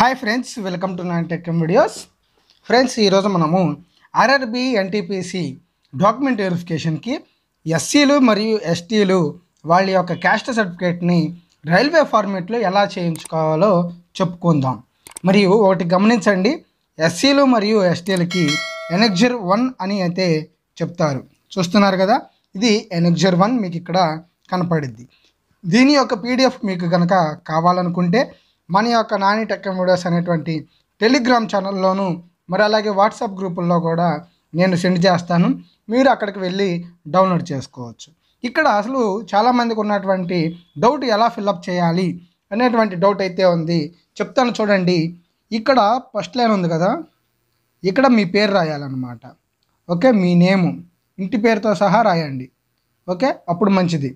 hi friends welcome to nine tech videos friends ఈరోజు మనము RRB NTPC document వెరిఫికేషన్కి ఎస్సీలు మరియు ఎస్టీలు వాళ్ళ యొక్క క్యాస్ట్ సర్టిఫికేట్ని రైల్వే ఫార్మేట్లో ఎలా చేయించుకోవాలో చెప్పుకుందాం మరియు ఒకటి గమనించండి ఎస్సీలు మరియు ఎస్టీలకి ఎనెక్జర్ వన్ అని అయితే చెప్తారు చూస్తున్నారు కదా ఇది ఎనెక్జర్ వన్ మీకు ఇక్కడ కనపడిద్ది దీని యొక్క పీడిఎఫ్ మీకు కనుక కావాలనుకుంటే మన యొక్క నాని టెక్ వీడియోస్ అనేటువంటి టెలిగ్రామ్ ఛానల్లోనూ మరి అలాగే వాట్సాప్ గ్రూపుల్లో కూడా నేను సెండ్ చేస్తాను మీరు అక్కడికి వెళ్ళి డౌన్లోడ్ చేసుకోవచ్చు ఇక్కడ అసలు చాలామందికి ఉన్నటువంటి డౌట్ ఎలా ఫిల్అప్ చేయాలి అనేటువంటి డౌట్ అయితే ఉంది చెప్తాను చూడండి ఇక్కడ ఫస్ట్ లైన్ ఉంది కదా ఇక్కడ మీ పేరు రాయాలన్నమాట ఓకే మీ నేము ఇంటి పేరుతో సహా రాయండి ఓకే అప్పుడు మంచిది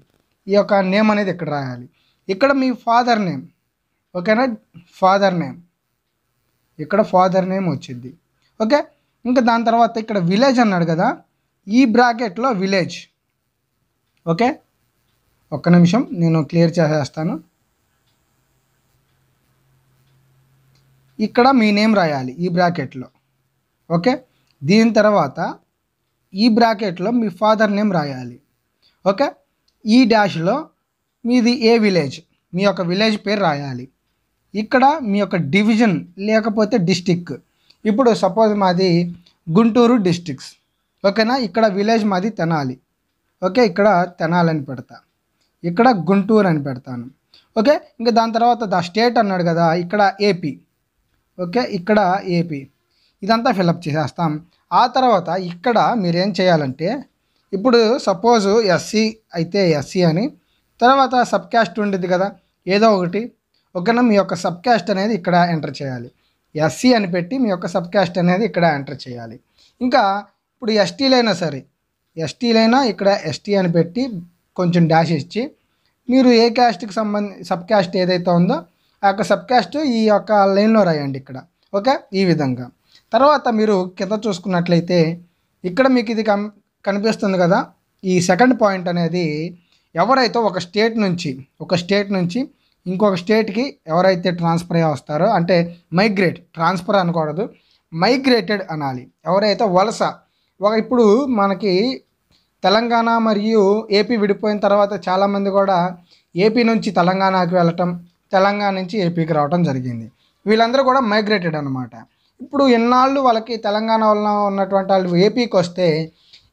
ఈ యొక్క నేమ్ అనేది ఇక్కడ రాయాలి ఇక్కడ మీ ఫాదర్ నేమ్ ఓకేనా ఫాదర్ నేమ్ ఇక్కడ ఫాదర్ నేమ్ వచ్చింది ఓకే ఇంకా దాని తర్వాత ఇక్కడ విలేజ్ అన్నాడు కదా ఈ బ్రాకెట్లో విలేజ్ ఓకే ఒక్క నిమిషం నేను క్లియర్ చేసేస్తాను ఇక్కడ మీ నేమ్ రాయాలి ఈ బ్రాకెట్లో ఓకే దీని తర్వాత ఈ బ్రాకెట్లో మీ ఫాదర్ నేమ్ రాయాలి ఓకే ఈ డాష్లో మీది ఏ విలేజ్ మీ యొక్క విలేజ్ పేరు రాయాలి ఇక్కడ మీ యొక్క డివిజన్ లేకపోతే డిస్టిక్ ఇప్పుడు సపోజ్ మాది గుంటూరు డిస్టిక్స్ ఓకేనా ఇక్కడ విలేజ్ మాది తెనాలి ఓకే ఇక్కడ తెనాలని పెడతా ఇక్కడ గుంటూరు అని పెడతాను ఓకే ఇంకా దాని తర్వాత ద స్టేట్ అన్నాడు కదా ఇక్కడ ఏపీ ఓకే ఇక్కడ ఏపీ ఇదంతా ఫిలప్ చేసేస్తాం ఆ తర్వాత ఇక్కడ మీరేం చేయాలంటే ఇప్పుడు సపోజు ఎస్సీ అయితే ఎస్సీ అని తర్వాత సబ్ క్యాస్ట్ ఉండేది కదా ఏదో ఒకటి ఓకేనా మీ యొక్క సబ్ క్యాస్ట్ అనేది ఇక్కడ ఎంటర్ చేయాలి ఎస్సీ అని పెట్టి మీ యొక్క సబ్ క్యాస్ట్ అనేది ఇక్కడ ఎంటర్ చేయాలి ఇంకా ఇప్పుడు ఎస్టీలైనా సరే ఎస్టీలైనా ఇక్కడ ఎస్టీ అని పెట్టి కొంచెం డాష్ ఇచ్చి మీరు ఏ క్యాస్ట్కి సంబంధి సబ్ క్యాస్ట్ ఏదైతే ఉందో ఆ యొక్క సబ్ క్యాస్ట్ ఈ యొక్క లైన్లో రాయండి ఇక్కడ ఓకే ఈ విధంగా తర్వాత మీరు కింద చూసుకున్నట్లయితే ఇక్కడ మీకు ఇది కనిపిస్తుంది కదా ఈ సెకండ్ పాయింట్ అనేది ఎవరైతే ఒక స్టేట్ నుంచి ఒక స్టేట్ నుంచి ఇంకొక స్టేట్కి ఎవరైతే ట్రాన్స్ఫర్ అయ్యి వస్తారో అంటే మైగ్రేట్ ట్రాన్స్ఫర్ అనకూడదు మైగ్రేటెడ్ అనాలి ఎవరైతే వలస ఒక ఇప్పుడు మనకి తెలంగాణ మరియు ఏపీ విడిపోయిన తర్వాత చాలామంది కూడా ఏపీ నుంచి తెలంగాణకి వెళ్ళటం తెలంగాణ నుంచి ఏపీకి రావటం జరిగింది వీళ్ళందరూ కూడా మైగ్రేటెడ్ అనమాట ఇప్పుడు ఎన్నాళ్ళు వాళ్ళకి తెలంగాణ వలన ఉన్నటువంటి వాళ్ళు ఏపీకి వస్తే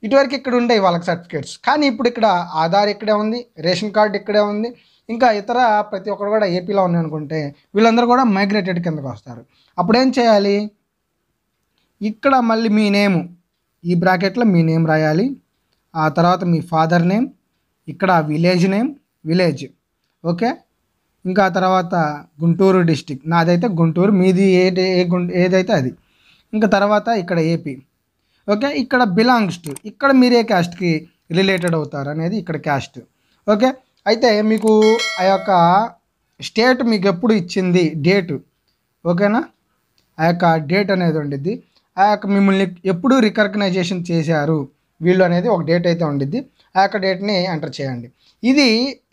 ఇటువరకు ఇక్కడ ఉండే వాళ్ళకి సర్టిఫికేట్స్ కానీ ఇప్పుడు ఇక్కడ ఆధార్ ఇక్కడే ఉంది రేషన్ కార్డు ఇక్కడే ఉంది ఇంకా ఇతర ప్రతి ఒక్కరు కూడా ఏపీలో ఉన్నాయనుకుంటే వీళ్ళందరూ కూడా మైగ్రేటెడ్ కిందకు వస్తారు అప్పుడేం చేయాలి ఇక్కడ మళ్ళీ మీ నేము ఈ బ్రాకెట్లో మీ నేమ్ రాయాలి ఆ తర్వాత మీ ఫాదర్ నేమ్ ఇక్కడ విలేజ్ నేమ్ విలేజ్ ఓకే ఇంకా తర్వాత గుంటూరు డిస్టిక్ నాదైతే గుంటూరు మీది ఏది ఏ ఏదైతే అది ఇంకా తర్వాత ఇక్కడ ఏపీ ఓకే ఇక్కడ బిలాంగ్స్ టు ఇక్కడ మీరే క్యాస్ట్కి రిలేటెడ్ అవుతారు అనేది ఇక్కడ క్యాస్ట్ ఓకే అయితే మీకు ఆ యొక్క స్టేట్ మీకు ఎప్పుడు ఇచ్చింది డేటు ఓకేనా ఆ యొక్క డేట్ అనేది ఉండిద్ది ఆ యొక్క మిమ్మల్ని ఎప్పుడు రికగ్నైజేషన్ చేశారు వీళ్ళు అనేది ఒక డేట్ అయితే ఉండిద్ది ఆ యొక్క డేట్ని ఎంటర్ చేయండి ఇది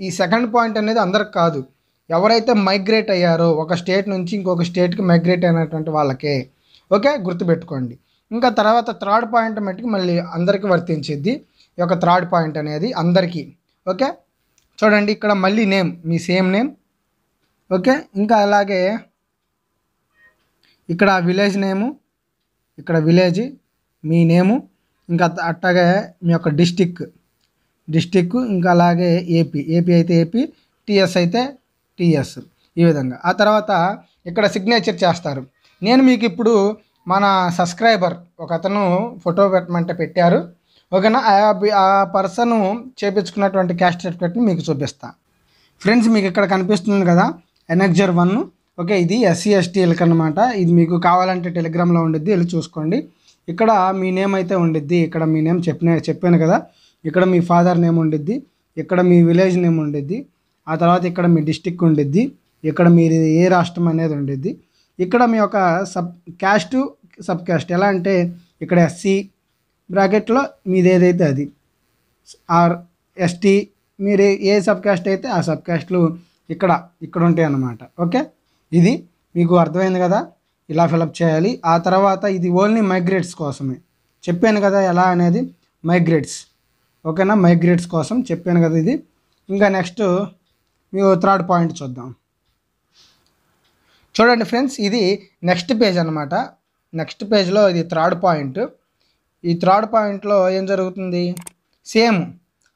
ఈ సెకండ్ పాయింట్ అనేది అందరికి కాదు ఎవరైతే మైగ్రేట్ అయ్యారో ఒక స్టేట్ నుంచి ఇంకొక స్టేట్కి మైగ్రేట్ అయినటువంటి వాళ్ళకే ఓకే గుర్తుపెట్టుకోండి ఇంకా తర్వాత థర్డ్ పాయింట్ మట్టుకు మళ్ళీ అందరికీ వర్తించిద్ది ఈ యొక్క థర్డ్ పాయింట్ అనేది అందరికీ ఓకే చూడండి ఇక్కడ మళ్ళీ నేమ్ మీ సేమ్ నేమ్ ఓకే ఇంకా అలాగే ఇక్కడ విలేజ్ నేము ఇక్కడ విలేజ్ మీ నేము ఇంకా అట్టగే మీ యొక్క డిస్టిక్ డిస్టిక్ ఇంకా అలాగే ఏపీ ఏపీ అయితే ఏపీ టీఎస్ అయితే టీఎస్ ఈ విధంగా ఆ తర్వాత ఇక్కడ సిగ్నేచర్ చేస్తారు నేను మీకు ఇప్పుడు మన సబ్స్క్రైబర్ ఒక అతను ఫోటో పెట్టమంటే పెట్టారు ఓకేనా ఆ పర్సన్ చేపించుకున్నటువంటి క్యాస్ట్ సర్టిఫికేట్ని మీకు చూపిస్తాను ఫ్రెండ్స్ మీకు ఇక్కడ కనిపిస్తుంది కదా ఎన్ఎక్జర్ వన్ ఓకే ఇది ఎస్సీ ఎస్టీ ఎల్క్ అనమాట ఇది మీకు కావాలంటే టెలిగ్రామ్లో ఉండిద్ది వెళ్ళి చూసుకోండి ఇక్కడ మీ నేమ్ అయితే ఉండిద్ది ఇక్కడ మీ నేమ్ చెప్పిన చెప్పాను కదా ఇక్కడ మీ ఫాదర్ నేమ్ ఉండిద్ది ఇక్కడ మీ విలేజ్ నేమ్ ఉండిద్ది ఆ తర్వాత ఇక్కడ మీ డిస్టిక్ ఉండిద్ది ఇక్కడ మీరు ఏ రాష్ట్రం అనేది ఉండిద్ది ఇక్కడ మీ యొక్క సబ్ క్యాస్ట్ సబ్ క్యాస్ట్ ఎలా అంటే ఇక్కడ ఎస్సీ బ్రాకెట్లో మీది ఏదైతే అది ఆర్ ఎస్టీ మీరు ఏ సబ్ క్యాస్ట్ అయితే ఆ సబ్ క్యాస్ట్లు ఇక్కడ ఇక్కడ ఉంటాయి అన్నమాట ఓకే ఇది మీకు అర్థమైంది కదా ఇలా ఫిలప్ చేయాలి ఆ తర్వాత ఇది ఓన్లీ మైగ్రేట్స్ కోసమే చెప్పాను కదా ఎలా అనేది మైగ్రేట్స్ ఓకేనా మైగ్రేట్స్ కోసం చెప్పాను కదా ఇది ఇంకా నెక్స్ట్ మీ థర్డ్ పాయింట్ చూద్దాం చూడండి ఫ్రెండ్స్ ఇది నెక్స్ట్ పేజ్ అనమాట నెక్స్ట్ పేజ్లో ఇది థర్డ్ పాయింట్ ఈ థర్డ్ పాయింట్లో ఏం జరుగుతుంది సేమ్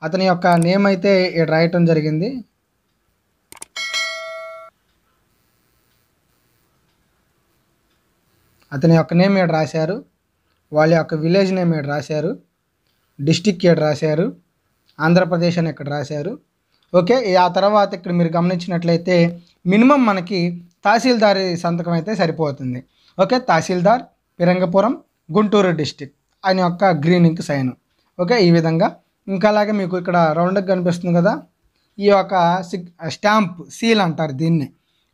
అతని యొక్క నేమ్ అయితే ఇక్కడ రాయటం జరిగింది అతని యొక్క నేమ్ ఇక్కడ రాశారు వాళ్ళ యొక్క విలేజ్ నేమ్ ఇక్కడ రాశారు డిస్టిక్ ఇక్కడ రాశారు ఆంధ్రప్రదేశ్ అని ఇక్కడ రాశారు ఓకే ఆ తర్వాత ఇక్కడ మీరు గమనించినట్లయితే మినిమం మనకి తహసీల్దారి సంతకం అయితే సరిపోతుంది ఓకే తహసీల్దార్ పిరంగపురం గుంటూరు డిస్టిక్ ఆయన యొక్క గ్రీన్ ఇంక్ సైన్ ఓకే ఈ విధంగా ఇంకా అలాగే మీకు ఇక్కడ రౌండ్గా కనిపిస్తుంది కదా ఈ యొక్క స్టాంప్ సీల్ అంటారు దీన్ని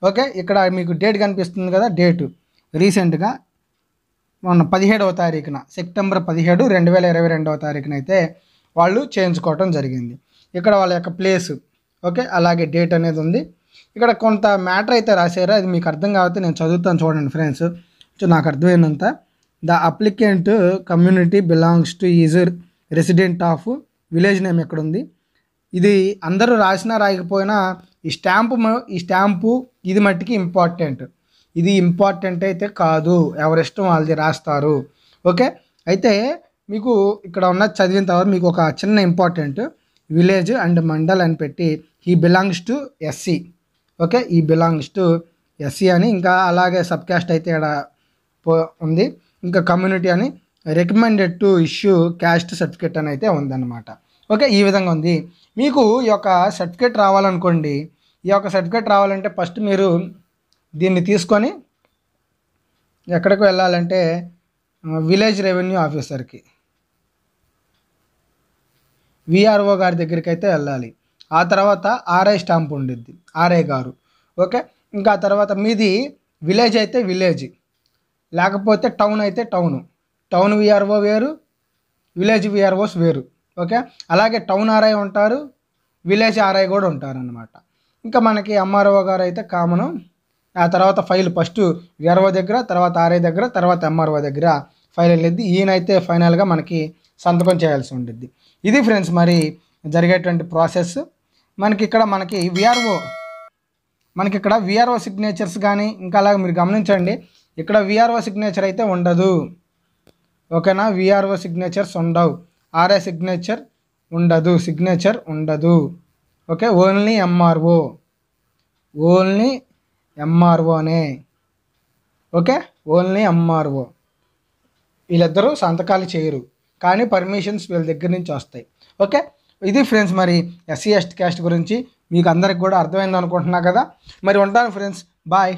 ఓకే ఇక్కడ మీకు డేట్ కనిపిస్తుంది కదా డేటు రీసెంట్గా మొన్న పదిహేడవ తారీఖున సెప్టెంబర్ పదిహేడు రెండు వేల ఇరవై రెండవ తారీఖున అయితే వాళ్ళు చేయించుకోవటం జరిగింది ఇక్కడ వాళ్ళ యొక్క ప్లేసు ఓకే అలాగే డేట్ అనేది ఉంది ఇక్కడ కొంత మ్యాటర్ అయితే రాశారు అది మీకు అర్థం కాబట్టి నేను చదువుతాను చూడండి ఫ్రెండ్స్ నాకు అర్థమైనంత the applicant community belongs to is resident of village name ఎక్కడ ఉంది ఇది అందరూ రాసినా రాయకపోయినా ఈ స్టాంపు ఈ స్టాంపు ఇది మట్టికి ఇంపార్టెంట్ ఇది ఇంపార్టెంట్ అయితే కాదు ఎవరిష్టం వాళ్ళది రాస్తారు ఓకే అయితే మీకు ఇక్కడ ఉన్న చదివిన తర్వాత మీకు ఒక చిన్న ఇంపార్టెంట్ విలేజ్ అండ్ మండల్ అని పెట్టి ఈ బిలాంగ్స్ టు ఎస్సీ ఓకే ఈ బిలాంగ్స్ టు ఎస్సీ అని ఇంకా అలాగే సబ్కాస్ట్ అయితే ఇక్కడ ఉంది ఇంకా కమ్యూనిటీ అని recommended to issue caste certificate అని అయితే ఉందన్నమాట ఓకే ఈ విధంగా ఉంది మీకు ఈ యొక్క సర్టిఫికేట్ రావాలనుకోండి ఈ యొక్క సర్టిఫికేట్ రావాలంటే ఫస్ట్ మీరు దీన్ని తీసుకొని ఎక్కడికి వెళ్ళాలంటే విలేజ్ రెవెన్యూ ఆఫీసర్కి విఆర్ఓ గారి దగ్గరికి అయితే వెళ్ళాలి ఆ తర్వాత ఆర్ఐ స్టాంప్ ఉండిద్ది ఆర్ఐ గారు ఓకే ఇంకా ఆ తర్వాత మీది విలేజ్ అయితే విలేజ్ లేకపోతే టౌన్ అయితే టౌన్ టౌన్ విఆర్ఓ వేరు విలేజ్ విఆర్ఓస్ వేరు ఓకే అలాగే టౌన్ ఆర్ఐ ఉంటారు విలేజ్ ఆర్ఐ కూడా ఉంటారు అనమాట ఇంకా మనకి ఎంఆర్ఓ గారు అయితే కామను ఆ తర్వాత ఫైల్ ఫస్ట్ విఆర్ఓ దగ్గర తర్వాత ఆర్ఐ దగ్గర తర్వాత ఎంఆర్ఓ దగ్గర ఫైల్ వెళ్ళిద్ది ఈయనైతే ఫైనల్గా మనకి సంతకం చేయాల్సి ఉండిద్ది ఇది ఫ్రెండ్స్ మరి జరిగేటువంటి ప్రాసెస్ మనకి ఇక్కడ మనకి విఆర్ఓ మనకి ఇక్కడ విఆర్ఓ సిగ్నేచర్స్ కానీ ఇంకా అలాగే మీరు గమనించండి ఇక్కడ విఆర్ఓ సిగ్నేచర్ అయితే ఉండదు ఓకేనా విఆర్ఓ సిగ్నేచర్స్ ఉండవు ఆర్ఏ సిగ్నేచర్ ఉండదు సిగ్నేచర్ ఉండదు ఓకే ఓన్లీ ఎంఆర్ఓ ఓన్లీ ఎంఆర్ఓనే ఓకే ఓన్లీ ఎంఆర్ఓ వీళ్ళిద్దరూ సంతకాలు చేయరు కానీ పర్మిషన్స్ వీళ్ళ దగ్గర నుంచి వస్తాయి ఓకే ఇది ఫ్రెండ్స్ మరి ఎస్సీ ఎస్టీ క్యాస్ట్ గురించి మీకు అందరికి కూడా అర్థమైంది అనుకుంటున్నా కదా మరి ఉంటాను ఫ్రెండ్స్ బాయ్